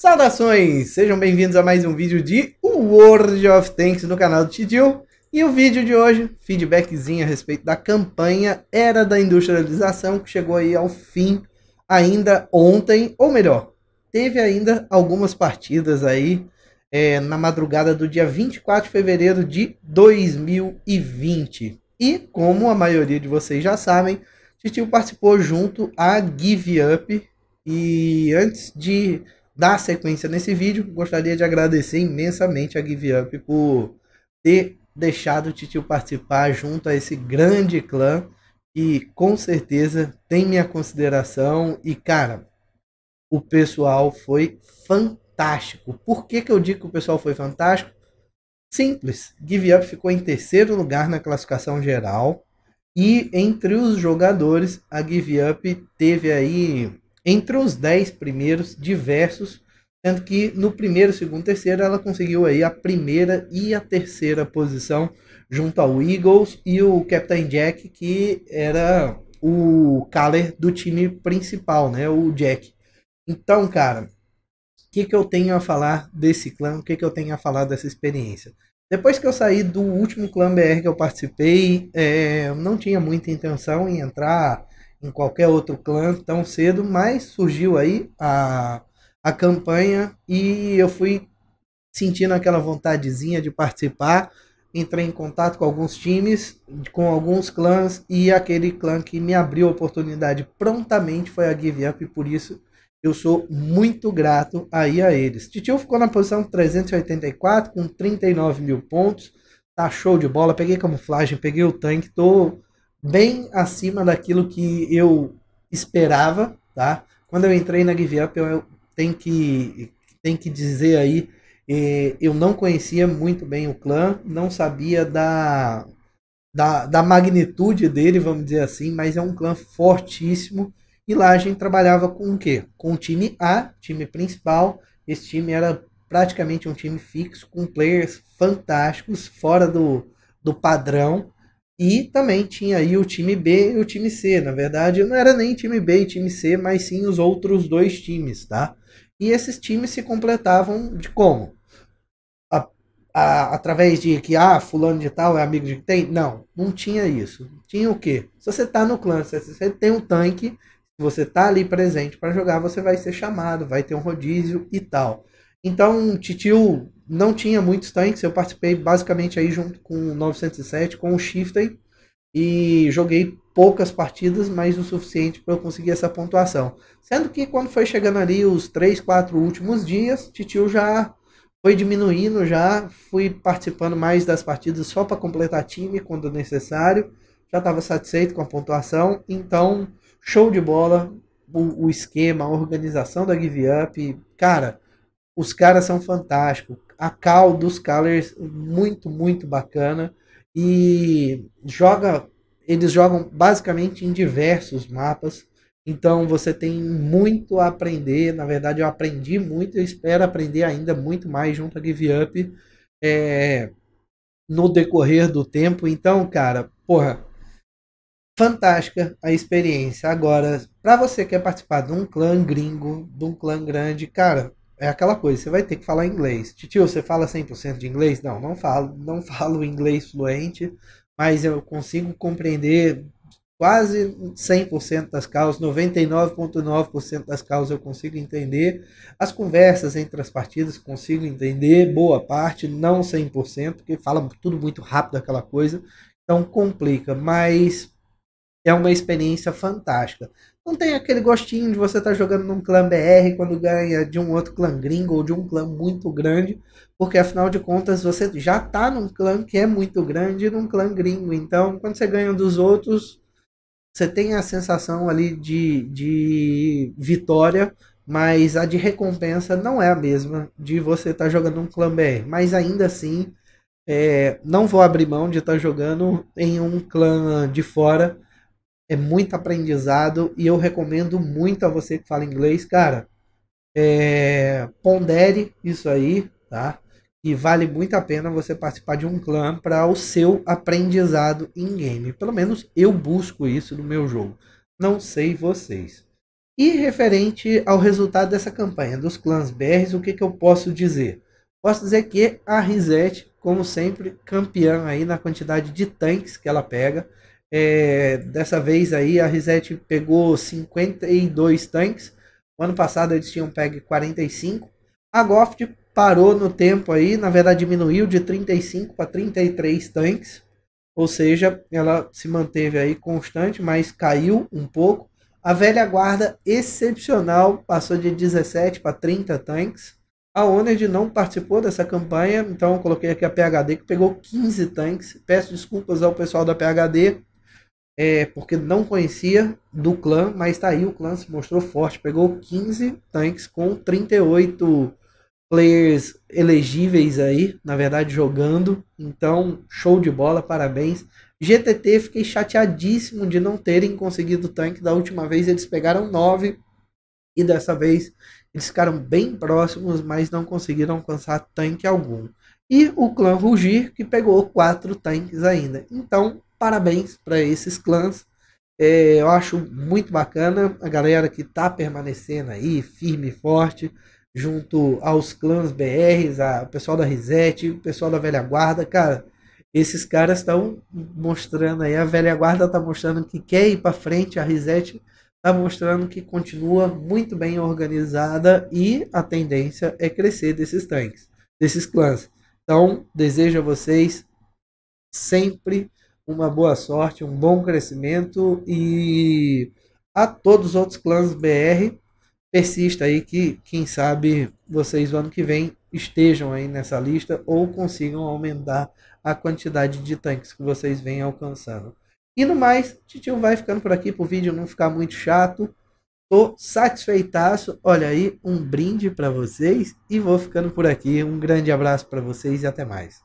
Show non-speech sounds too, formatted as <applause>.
Saudações! Sejam bem-vindos a mais um vídeo de World of Tanks no canal do Tidil. E o vídeo de hoje, feedbackzinho a respeito da campanha Era da Industrialização, que chegou aí ao fim ainda ontem, ou melhor, teve ainda algumas partidas aí é, na madrugada do dia 24 de fevereiro de 2020. E como a maioria de vocês já sabem, Titio participou junto a Give Up e antes de dar sequência nesse vídeo, gostaria de agradecer imensamente a Up por ter deixado o Titio participar junto a esse grande clã que com certeza tem minha consideração e cara, o pessoal foi fantástico. Por que, que eu digo que o pessoal foi fantástico? Simples, Up ficou em terceiro lugar na classificação geral e entre os jogadores a Up teve aí entre os dez primeiros diversos, sendo que no primeiro, segundo, terceiro ela conseguiu aí a primeira e a terceira posição junto ao Eagles e o Captain Jack, que era o Caller do time principal, né, o Jack. Então, cara, o que, que eu tenho a falar desse clã? O que, que eu tenho a falar dessa experiência? Depois que eu saí do último clã BR que eu participei, é, não tinha muita intenção em entrar em qualquer outro clã tão cedo, mas surgiu aí a, a campanha e eu fui sentindo aquela vontadezinha de participar. Entrei em contato com alguns times, com alguns clãs, e aquele clã que me abriu a oportunidade prontamente foi a Give Up, e por isso eu sou muito grato aí a eles. Titio ficou na posição 384 com 39 mil pontos. Tá show de bola. Peguei camuflagem, peguei o tanque. Tô bem acima daquilo que eu esperava, tá? Quando eu entrei na Give eu, eu tenho que, tenho que dizer aí, eh, eu não conhecia muito bem o clã, não sabia da, da, da magnitude dele, vamos dizer assim, mas é um clã fortíssimo. E lá a gente trabalhava com o quê? Com o time A, time principal. Esse time era praticamente um time fixo, com players fantásticos, fora do, do padrão. E também tinha aí o time B e o time C. Na verdade, não era nem time B e time C, mas sim os outros dois times, tá? E esses times se completavam de como? A, a, através de que, ah, fulano de tal é amigo de que tem? Não, não tinha isso. Tinha o quê? Se você tá no clã, se você tem um tanque, se você tá ali presente para jogar, você vai ser chamado, vai ter um rodízio e tal. Então, Titio não tinha muitos tanques, eu participei basicamente aí junto com o 907, com o Shifter, e joguei poucas partidas, mas o suficiente para eu conseguir essa pontuação. Sendo que quando foi chegando ali os 3, 4 últimos dias, Titio já foi diminuindo, já fui participando mais das partidas só para completar time quando necessário, já estava satisfeito com a pontuação, então show de bola o, o esquema, a organização da Give Up, cara, os caras são fantásticos. A cal dos Colors, muito, muito bacana. E joga. Eles jogam basicamente em diversos mapas. Então você tem muito a aprender. Na verdade, eu aprendi muito e espero aprender ainda muito mais junto a Give Up é, no decorrer do tempo. Então, cara, porra, fantástica a experiência. Agora, para você que quer participar de um clã gringo, de um clã grande, cara, é aquela coisa, você vai ter que falar inglês. Titio, você fala 100% de inglês? Não, não falo, não <laughs> falo inglês fluente, mas eu consigo compreender quase 100% das causas, 99.9% das causas eu consigo entender. As conversas entre as partidas consigo entender boa parte, não 100%, porque fala tudo muito rápido aquela coisa. Então complica, mas é uma experiência fantástica não tem aquele gostinho de você estar tá jogando num clã BR quando ganha de um outro clã gringo ou de um clã muito grande, porque afinal de contas você já está num clã que é muito grande num clã gringo. Então, quando você ganha um dos outros, você tem a sensação ali de, de vitória, mas a de recompensa não é a mesma de você estar tá jogando um clã BR. Mas ainda assim, é, não vou abrir mão de estar tá jogando em um clã de fora é muito aprendizado e eu recomendo muito a você que fala inglês, cara. É, pondere isso aí, tá? E vale muito a pena você participar de um clã para o seu aprendizado em game. Pelo menos eu busco isso no meu jogo. Não sei vocês. E referente ao resultado dessa campanha dos clãs BRs, o que, que eu posso dizer? Posso dizer que a Reset, como sempre, campeã aí na quantidade de tanques que ela pega. É, dessa vez aí a Reset pegou 52 tanques. O ano passado eles tinham pego 45. A Goft parou no tempo aí, na verdade diminuiu de 35 para 33 tanques. Ou seja, ela se manteve aí constante, mas caiu um pouco. A velha guarda excepcional passou de 17 para 30 tanques. A Oned não participou dessa campanha, então eu coloquei aqui a PHD que pegou 15 tanques. Peço desculpas ao pessoal da PHD, é, porque não conhecia do clã, mas tá aí, o clã se mostrou forte, pegou 15 tanques com 38 players elegíveis aí, na verdade jogando, então show de bola, parabéns. GTT, fiquei chateadíssimo de não terem conseguido tanque, da última vez eles pegaram 9 e dessa vez eles ficaram bem próximos, mas não conseguiram alcançar tanque algum. E o clã Rugir, que pegou quatro tanques ainda. Então, parabéns para esses clãs. É, eu acho muito bacana a galera que está permanecendo aí, firme e forte, junto aos clãs BRs, a, o pessoal da Risete, o pessoal da Velha Guarda. Cara, esses caras estão mostrando aí, a Velha Guarda está mostrando que quer ir para frente, a Risete está mostrando que continua muito bem organizada e a tendência é crescer desses tanques, desses clãs. Então, desejo a vocês sempre uma boa sorte, um bom crescimento e a todos os outros clãs BR persista aí que quem sabe vocês no ano que vem estejam aí nessa lista ou consigam aumentar a quantidade de tanques que vocês vêm alcançando. E no mais, Titio vai ficando por aqui para o vídeo não ficar muito chato. Tô satisfeitaço. Olha aí, um brinde para vocês e vou ficando por aqui. Um grande abraço para vocês e até mais.